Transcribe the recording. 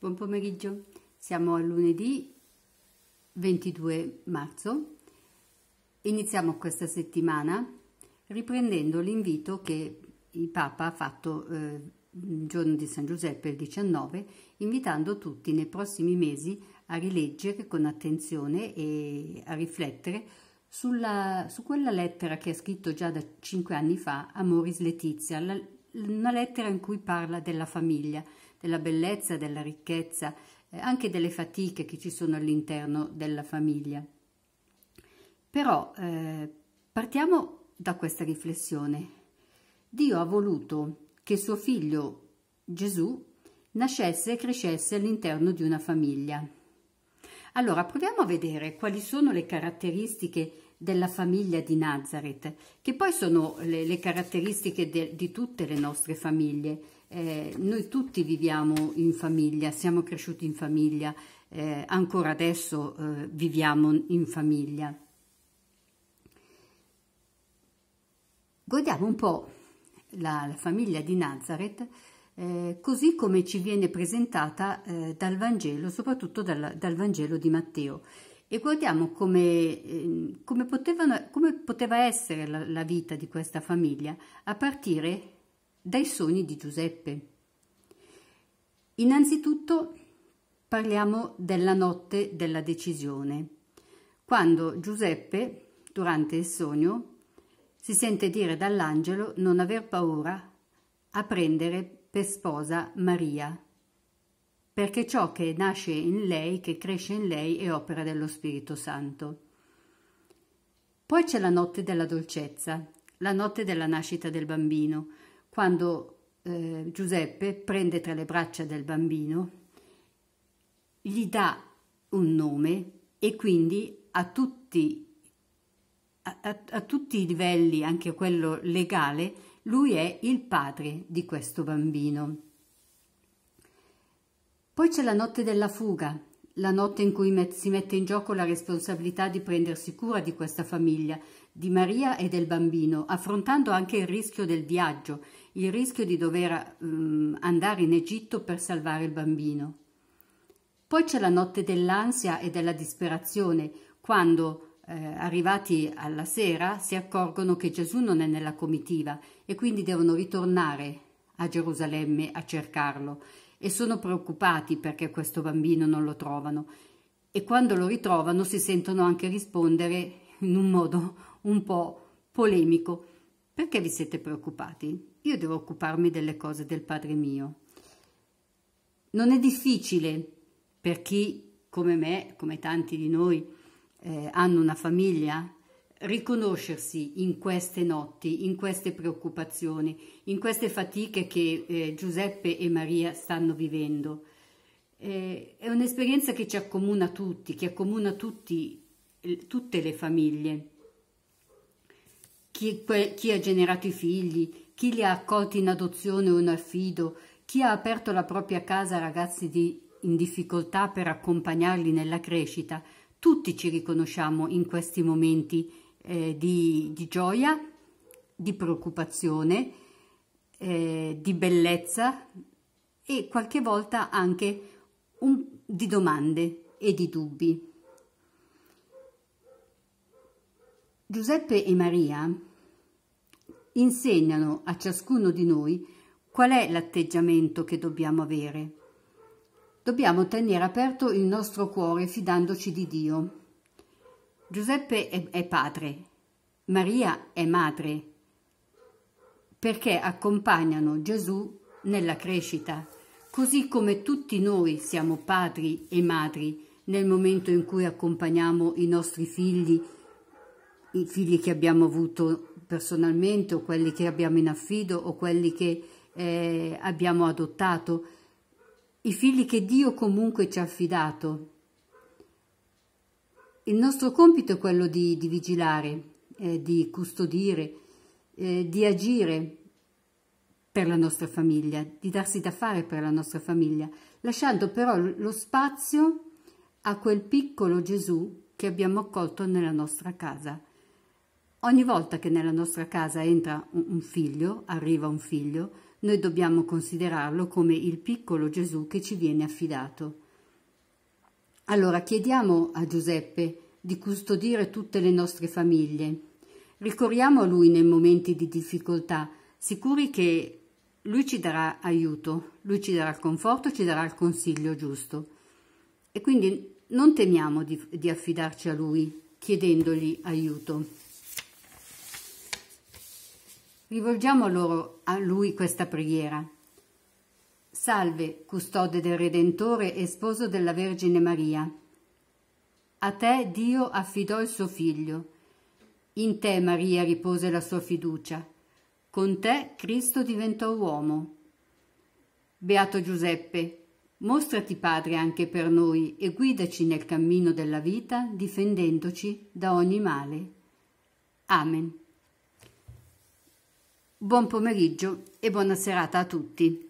Buon pomeriggio, siamo a lunedì 22 marzo. Iniziamo questa settimana riprendendo l'invito che il Papa ha fatto eh, il giorno di San Giuseppe, il 19, invitando tutti nei prossimi mesi a rileggere con attenzione e a riflettere sulla, su quella lettera che ha scritto già da cinque anni fa Amoris Letizia, la, una lettera in cui parla della famiglia, della bellezza, della ricchezza, eh, anche delle fatiche che ci sono all'interno della famiglia. Però eh, partiamo da questa riflessione. Dio ha voluto che suo figlio Gesù nascesse e crescesse all'interno di una famiglia. Allora proviamo a vedere quali sono le caratteristiche della famiglia di Nazareth, che poi sono le, le caratteristiche de, di tutte le nostre famiglie. Eh, noi tutti viviamo in famiglia, siamo cresciuti in famiglia, eh, ancora adesso eh, viviamo in famiglia. Godiamo un po' la, la famiglia di Nazareth eh, così come ci viene presentata eh, dal Vangelo, soprattutto dal, dal Vangelo di Matteo e guardiamo come, eh, come, potevano, come poteva essere la, la vita di questa famiglia a partire dai sogni di Giuseppe. Innanzitutto parliamo della notte della decisione, quando Giuseppe, durante il sogno, si sente dire dall'angelo non aver paura a prendere per sposa Maria, perché ciò che nasce in lei, che cresce in lei, è opera dello Spirito Santo. Poi c'è la notte della dolcezza, la notte della nascita del bambino, quando eh, Giuseppe prende tra le braccia del bambino, gli dà un nome e quindi a tutti, a, a, a tutti i livelli, anche quello legale, lui è il padre di questo bambino. Poi c'è la notte della fuga, la notte in cui met si mette in gioco la responsabilità di prendersi cura di questa famiglia, di Maria e del bambino, affrontando anche il rischio del viaggio, il rischio di dover um, andare in Egitto per salvare il bambino. Poi c'è la notte dell'ansia e della disperazione, quando, eh, arrivati alla sera, si accorgono che Gesù non è nella comitiva e quindi devono ritornare a Gerusalemme a cercarlo e sono preoccupati perché questo bambino non lo trovano e quando lo ritrovano si sentono anche rispondere in un modo un po' polemico. Perché vi siete preoccupati? Io devo occuparmi delle cose del Padre mio. Non è difficile per chi come me, come tanti di noi, eh, hanno una famiglia riconoscersi in queste notti, in queste preoccupazioni, in queste fatiche che eh, Giuseppe e Maria stanno vivendo. Eh, è un'esperienza che ci accomuna tutti, che accomuna tutti, tutte le famiglie. Chi, chi, ha generato i figli, chi li ha accolti in adozione o in affido, chi ha aperto la propria casa a ragazzi di, in difficoltà per accompagnarli nella crescita, tutti ci riconosciamo in questi momenti eh, di, di, gioia, di preoccupazione, eh, di bellezza e qualche volta anche un, di domande e di dubbi. Giuseppe e Maria insegnano a ciascuno di noi qual è l'atteggiamento che dobbiamo avere. Dobbiamo tenere aperto il nostro cuore fidandoci di Dio Giuseppe è, è padre, Maria è madre, perché accompagnano Gesù nella crescita, così come tutti noi siamo padri e madri nel momento in cui accompagniamo i nostri figli, i figli che abbiamo avuto personalmente o quelli che abbiamo in affido o quelli che eh, abbiamo adottato, i figli che Dio comunque ci ha affidato. Il nostro compito è quello di, di vigilare, eh, di custodire, eh, di agire per la nostra famiglia, di darsi da fare per la nostra famiglia, lasciando però lo spazio a quel piccolo Gesù che abbiamo accolto nella nostra casa. Ogni volta che nella nostra casa entra un figlio, arriva un figlio, noi dobbiamo considerarlo come il piccolo Gesù che ci viene affidato. Allora chiediamo a Giuseppe di custodire tutte le nostre famiglie. Ricorriamo a lui nei momenti di difficoltà, sicuri che lui ci darà aiuto, lui ci darà conforto, ci darà il consiglio giusto. E quindi non temiamo di, di affidarci a lui chiedendogli aiuto. Rivolgiamo loro, a lui questa preghiera. Salve, custode del Redentore e sposo della Vergine Maria. A te Dio affidò il suo figlio. In te Maria ripose la sua fiducia. Con te Cristo diventò uomo. Beato Giuseppe, mostrati padre anche per noi e guidaci nel cammino della vita difendendoci da ogni male. Amen. Buon pomeriggio e buona serata a tutti.